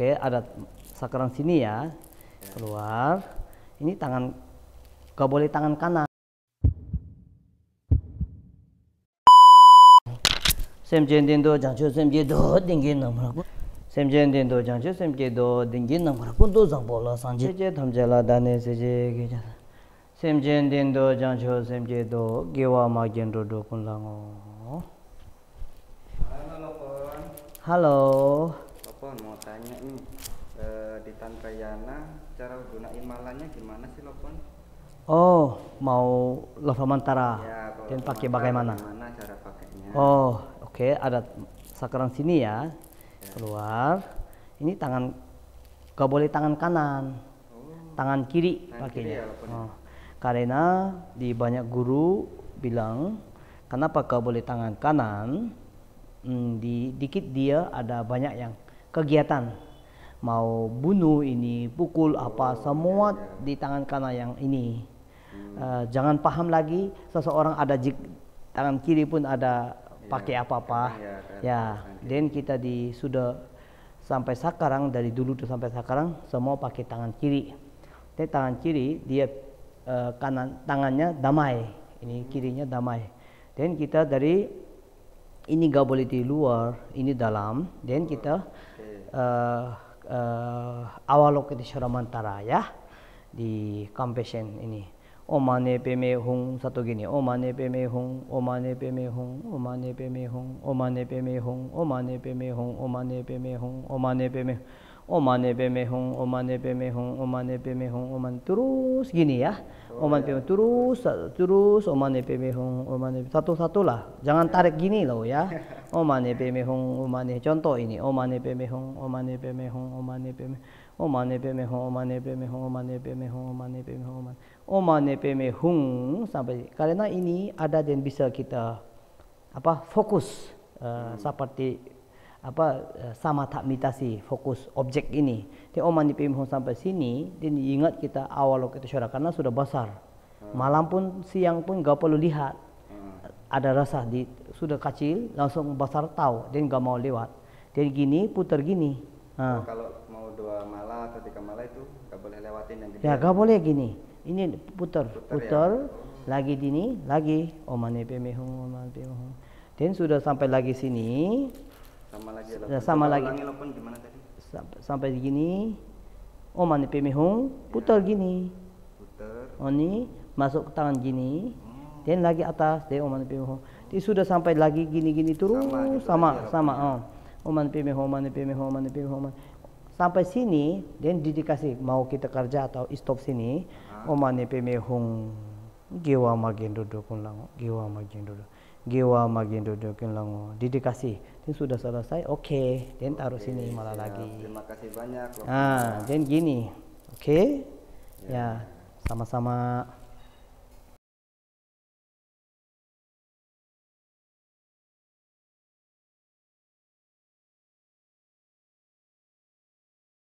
Oke, ada sekarang sini ya. Keluar. Ini tangan gak boleh tangan kanan. Sem jendin do jangjo sem jedo dingin nomor aku. Sem jendin do jangjo sem jedo dingin nomor aku do zang bola sanji. Jeje tamjela dane seje geja. Sem jendin do jangjo sem jedo gewa magen do do kun lango. Halo. Halo tanya nih e, di Tantrayana cara gunain malanya gimana sih Lopon? Oh, mau lava mantara ya, dan pakai bagaimana? Gimana cara pakainya? Oh, oke, okay. ada sekarang sini ya. ya. Keluar. Ini tangan gak boleh tangan kanan. Oh. Tangan kiri tangan pakainya. Kiri ya, oh. Karena di banyak guru bilang kenapa kau boleh tangan kanan? Hmm, di dikit dia ada banyak yang kegiatan mau bunuh ini pukul apa semua di tangan kanan yang ini uh, jangan paham lagi seseorang ada jik, tangan kiri pun ada pakai iya, apa-apa iya, ya dan kita di sudah sampai sekarang dari dulu tuh sampai sekarang semua pakai tangan kiri tapi tangan kiri dia uh, kanan tangannya damai ini hmm. kirinya damai dan kita dari ini gak boleh di luar ini dalam dan kita uh, lo awalok iti tara taraya di compassion ini omane peme hung satu gini omane peme hung omane peme hung omane peme hung omane peme hung omane peme hung omane peme hung omane peme hung Oman ebe mehong, oman ebe mehong, oman ebe mehong, oman terus gini ya. Oman ebe terus, terus oman ebe mehong, oman satu-satu lah. Jangan tarik gini loh ya. Oman ebe mehong, oman contoh ini. Oman ebe mehong, oman ebe mehong, oman ebe mehong. Oman ebe mehong, oman ebe mehong, oman ebe mehong, oman ebe mehong, oman. Oman ebe mehong sampai karena ini ada dan bisa kita apa fokus seperti apa eh, samatha meditasi fokus objek ini. Jadi Om oh, di pemohon sampai sini, dia ingat kita awal waktu itu syurga karena sudah besar. Hmm. Malam pun siang pun gak perlu lihat. Hmm. Ada rasa di sudah kecil langsung besar tahu dan gak mau lewat. Jadi gini putar gini. Oh, kalau mau dua malah atau tiga malah itu gak boleh lewatin yang gede. Ya gak boleh gini. Ini putar, putar, ya? lagi dini lagi Om pemohon, Padme pemohon. Dan sudah sampai lagi sini, sama lagi ya, ya sama lagi gimana tadi sampai, sampai gini oman pimi hong putar ya. gini putar oni masuk ke tangan gini hmm. dan lagi atas deh oman pimi hong sudah sampai lagi gini gini terus sama gitu sama, sama oh. oman pimi hong oman pimi hong oman pimi hong sampai sini dan dikasih mau kita kerja atau stop sini ah. oman pimi hong giwa makin duduk lang giwa makin duduk Gewa makin dudukin lango. didikasi. kasih. sudah selesai, oke. Okay. Dan taruh sini malah lagi. Terima kasih banyak. Ah, dan gini. Oke. Ya, ya sama-sama.